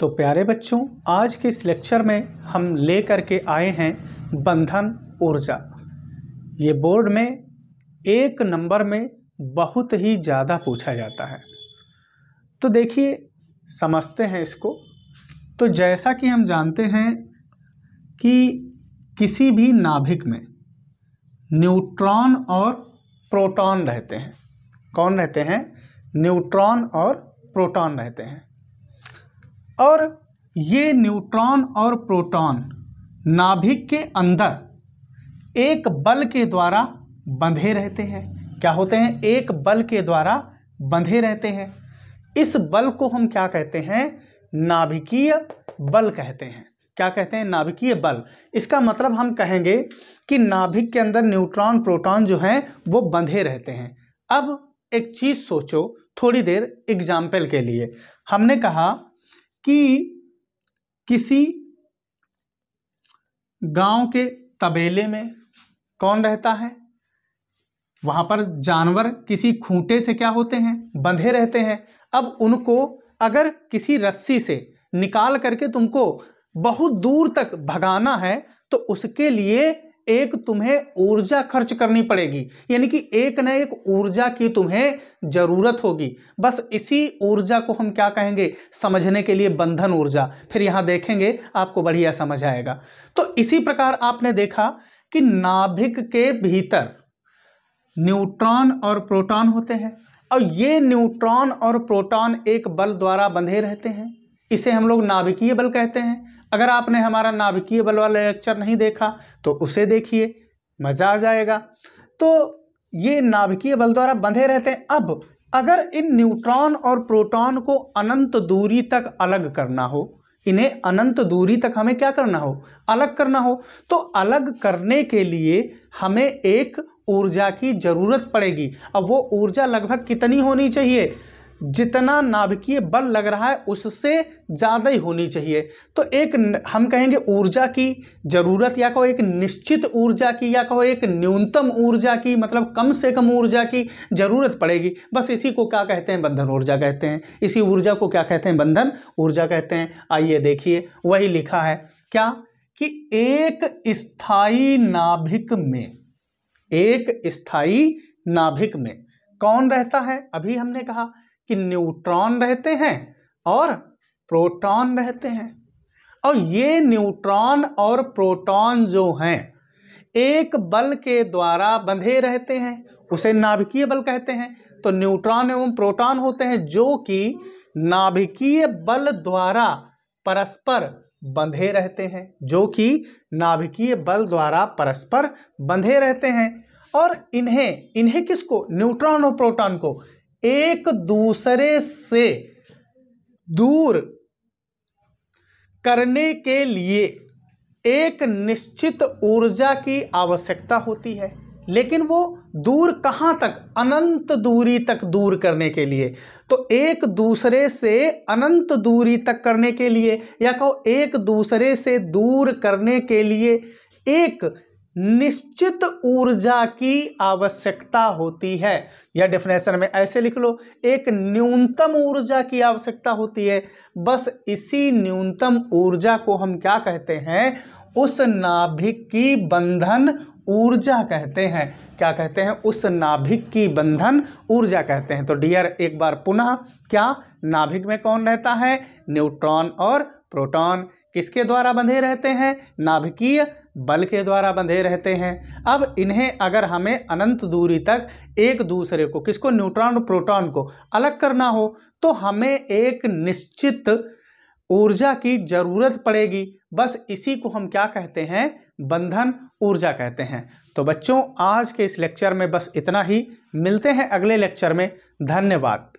तो प्यारे बच्चों आज के इस लेक्चर में हम ले करके के आए हैं बंधन ऊर्जा ये बोर्ड में एक नंबर में बहुत ही ज़्यादा पूछा जाता है तो देखिए समझते हैं इसको तो जैसा कि हम जानते हैं कि किसी भी नाभिक में न्यूट्रॉन और प्रोटॉन रहते हैं कौन रहते हैं न्यूट्रॉन और प्रोटॉन रहते हैं और ये न्यूट्रॉन और प्रोटॉन नाभिक के अंदर एक बल के द्वारा बंधे रहते हैं क्या होते हैं एक बल के द्वारा बंधे रहते हैं इस बल को हम क्या कहते हैं नाभिकीय बल कहते हैं क्या कहते हैं नाभिकीय बल इसका मतलब हम कहेंगे कि नाभिक के अंदर न्यूट्रॉन प्रोटॉन जो हैं वो बंधे रहते हैं अब एक चीज़ सोचो थोड़ी देर एग्जाम्पल के लिए हमने कहा कि किसी गांव के तबेले में कौन रहता है वहां पर जानवर किसी खूंटे से क्या होते हैं बंधे रहते हैं अब उनको अगर किसी रस्सी से निकाल करके तुमको बहुत दूर तक भगाना है तो उसके लिए एक तुम्हें ऊर्जा खर्च करनी पड़ेगी यानी कि एक न एक ऊर्जा की तुम्हें ज़रूरत होगी बस इसी ऊर्जा को हम क्या कहेंगे समझने के लिए बंधन ऊर्जा फिर यहां देखेंगे आपको बढ़िया समझ आएगा तो इसी प्रकार आपने देखा कि नाभिक के भीतर न्यूट्रॉन और प्रोटॉन होते हैं और ये न्यूट्रॉन और प्रोटॉन एक बल द्वारा बंधे रहते हैं इसे हम लोग नाभिकीय बल कहते हैं अगर आपने हमारा नाभिकीय बल वाला लेक्चर नहीं देखा तो उसे देखिए मज़ा आ जाएगा तो ये नाभिकीय बल द्वारा बंधे रहते हैं अब अगर इन न्यूट्रॉन और प्रोटॉन को अनंत दूरी तक अलग करना हो इन्हें अनंत दूरी तक हमें क्या करना हो अलग करना हो तो अलग करने के लिए हमें एक ऊर्जा की ज़रूरत पड़ेगी अब वो ऊर्जा लगभग कितनी होनी चाहिए जितना नाभिकीय बल लग रहा है उससे ज़्यादा ही होनी चाहिए तो एक हम कहेंगे ऊर्जा की ज़रूरत या कहो एक निश्चित ऊर्जा की या कहो एक न्यूनतम ऊर्जा की मतलब कम से कम ऊर्जा की ज़रूरत पड़ेगी बस इसी को क्या कहते हैं बंधन ऊर्जा कहते हैं इसी ऊर्जा को क्या कहते हैं बंधन ऊर्जा कहते हैं आइए देखिए वही लिखा है क्या कि एक स्थायी नाभिक में एक स्थायी नाभिक में कौन रहता है अभी हमने कहा कि न्यूट्रॉन रहते हैं और प्रोटॉन रहते हैं और ये न्यूट्रॉन और प्रोटॉन जो हैं एक बल के द्वारा बंधे रहते हैं उसे नाभिकीय बल कहते हैं तो न्यूट्रॉन एवं प्रोटॉन होते हैं जो कि नाभिकीय बल द्वारा परस्पर बंधे रहते हैं जो कि नाभिकीय बल द्वारा परस्पर बंधे रहते हैं और इन्हें इन्हें किसको न्यूट्रॉन और प्रोटॉन को एक दूसरे से दूर करने के लिए एक निश्चित ऊर्जा की आवश्यकता होती है लेकिन वो दूर कहाँ तक अनंत दूरी तक दूर करने के लिए तो एक दूसरे से अनंत दूरी तक करने के लिए या कहो एक दूसरे से दूर करने के लिए एक निश्चित ऊर्जा की आवश्यकता होती है या डेफिनेशन में ऐसे लिख लो एक न्यूनतम ऊर्जा की आवश्यकता होती है बस इसी न्यूनतम ऊर्जा को हम क्या कहते हैं उस नाभिक की बंधन ऊर्जा कहते हैं क्या कहते हैं उस नाभिक की बंधन ऊर्जा कहते हैं तो डियर एक बार पुनः क्या नाभिक में कौन रहता है न्यूट्रॉन और प्रोटॉन किसके द्वारा बंधे रहते हैं नाभिकीय बल के द्वारा बंधे रहते हैं अब इन्हें अगर हमें अनंत दूरी तक एक दूसरे को किसको न्यूट्रॉन और प्रोटॉन को अलग करना हो तो हमें एक निश्चित ऊर्जा की जरूरत पड़ेगी बस इसी को हम क्या कहते हैं बंधन ऊर्जा कहते हैं तो बच्चों आज के इस लेक्चर में बस इतना ही मिलते हैं अगले लेक्चर में धन्यवाद